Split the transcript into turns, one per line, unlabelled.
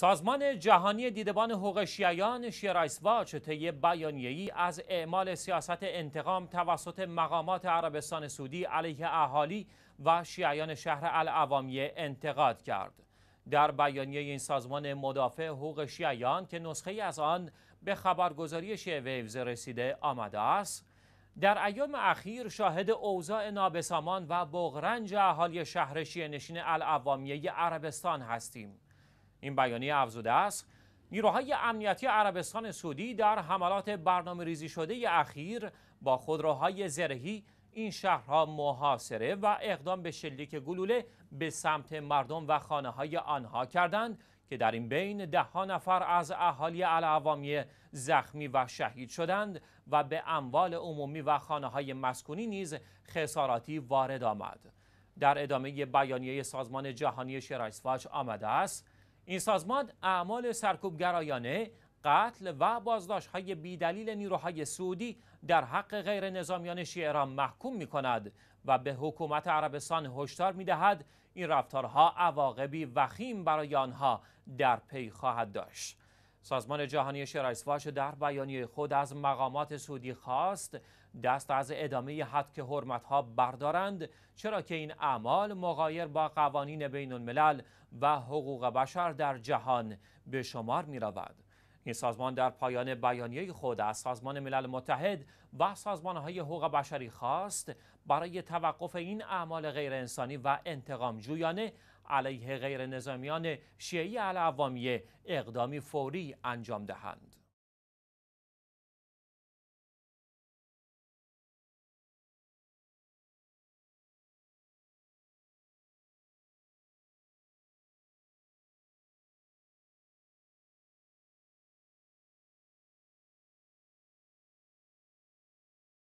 سازمان جهانی دیدبان حقوق شیعیان شیرایس واچ طی بیانیه‌ای از اعمال سیاست انتقام توسط مقامات عربستان سعودی علیه اهالی و شیعیان شهر العوامیه انتقاد کرد. در بیانیه این سازمان مدافع حقوق شیعیان که نسخه از آن به خبرگزاری شیعه ویوز رسیده آمده است، در ایام اخیر شاهد اوضاع نابسامان و بغرنج اهالی شهر شیعه نشین العوامیه عربستان هستیم. این بیانیه افزوده است نیروهای امنیتی عربستان سعودی در حملات برنامه ریزی شده اخیر با خودروهای زرهی این شهرها محاصره و اقدام به شلیک گلوله به سمت مردم و خانه های آنها کردند که در این بین ده ها نفر از اهالی العوامی زخمی و شهید شدند و به اموال عمومی و خانه های مسکونی نیز خساراتی وارد آمد. در ادامه بیانیه سازمان جهانی شرایسواچ آمده است این سازمان اعمال سرکوبگرایانه قتل و بازداشت های بیدلیل نیروهای سعودی در حق غیر نظامیان شیعه را محکوم می کند و به حکومت عربستان هشدار می دهد این رفتارها عواقبی وخیم برای آنها در پی خواهد داشت. سازمان جهانی شرایسواش در بیانیه خود از مقامات سعودی خواست دست از ادامه حد حرمت ها بردارند چرا که این اعمال مغایر با قوانین بین الملل و حقوق بشر در جهان به شمار می رود. این سازمان در پایان بیانیه خود از سازمان ملل متحد و سازمان های حقوق بشری خواست برای توقف این اعمال انسانی و انتقام جویانه علیه غیر نظامیان شیعی العوامیه اقدامی فوری انجام دهند.